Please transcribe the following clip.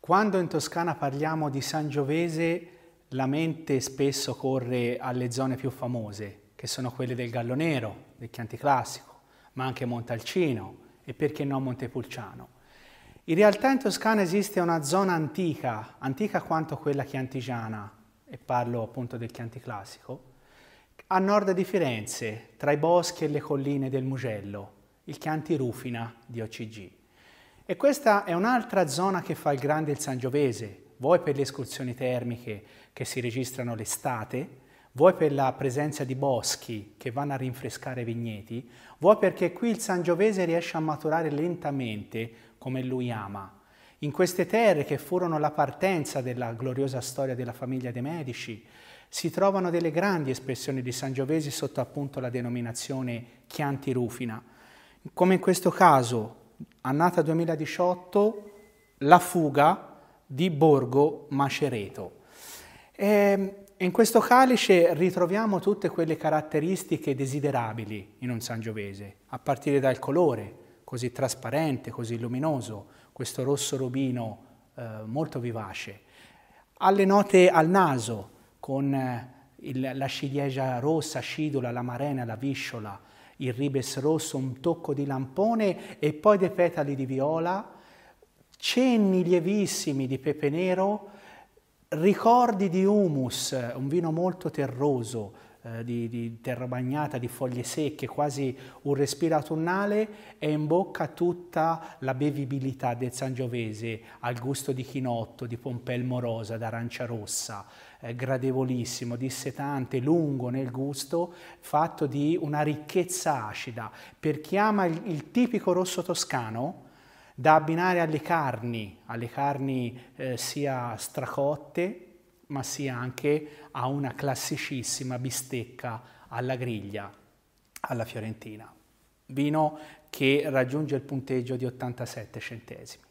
Quando in Toscana parliamo di Sangiovese, la mente spesso corre alle zone più famose, che sono quelle del Gallo Nero, del Chianti Classico, ma anche Montalcino e perché no Montepulciano. In realtà in Toscana esiste una zona antica, antica quanto quella chiantigiana, e parlo appunto del Chianti Classico, a nord di Firenze, tra i boschi e le colline del Mugello, il Chianti Rufina di OCG. E questa è un'altra zona che fa il grande il Sangiovese, vuoi per le escursioni termiche che si registrano l'estate, vuoi per la presenza di boschi che vanno a rinfrescare i vigneti, vuoi perché qui il Sangiovese riesce a maturare lentamente come lui ama. In queste terre che furono la partenza della gloriosa storia della famiglia dei Medici, si trovano delle grandi espressioni di Sangiovese sotto appunto la denominazione Chianti Rufina, come in questo caso annata 2018, La fuga di Borgo Macereto. E ehm, in questo calice ritroviamo tutte quelle caratteristiche desiderabili in un sangiovese, a partire dal colore, così trasparente, così luminoso, questo rosso robino eh, molto vivace, alle note al naso, con eh, il, la ciliegia rossa, scidula, la marena, la visciola, il ribes rosso, un tocco di lampone e poi dei petali di viola, cenni lievissimi di pepe nero, ricordi di humus, un vino molto terroso, eh, di, di, terra bagnata, di foglie secche, quasi un respiro autunnale e in bocca tutta la bevibilità del Sangiovese al gusto di chinotto, di pompelmo rosa, d'arancia rossa, eh, gradevolissimo, dissetante, lungo nel gusto, fatto di una ricchezza acida. Per chi ama il, il tipico rosso toscano, da abbinare alle carni, alle carni eh, sia stracotte ma sia anche a una classicissima bistecca alla griglia alla fiorentina. Vino che raggiunge il punteggio di 87 centesimi.